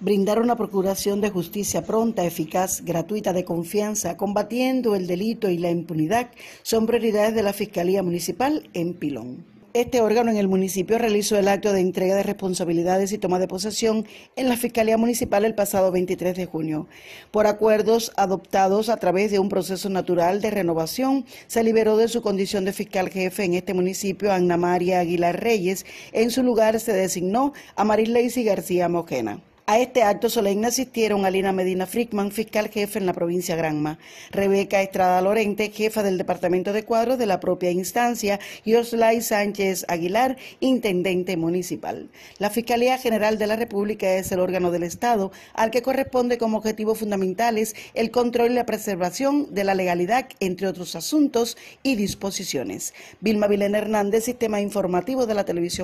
brindar una procuración de justicia pronta, eficaz, gratuita, de confianza, combatiendo el delito y la impunidad, son prioridades de la Fiscalía Municipal en Pilón este órgano en el municipio realizó el acto de entrega de responsabilidades y toma de posesión en la Fiscalía Municipal el pasado 23 de junio. Por acuerdos adoptados a través de un proceso natural de renovación, se liberó de su condición de fiscal jefe en este municipio Ana María Aguilar Reyes. En su lugar se designó a Marisleisi García Mojena. A este acto solemne asistieron Alina Medina Frickman, fiscal jefe en la provincia Granma, Rebeca Estrada Lorente, jefa del departamento de cuadros de la propia instancia, y Oslay Sánchez Aguilar, intendente municipal. La Fiscalía General de la República es el órgano del Estado al que corresponde como objetivos fundamentales el control y la preservación de la legalidad, entre otros asuntos y disposiciones. Vilma Vilena Hernández, Sistema Informativo de la Televisión.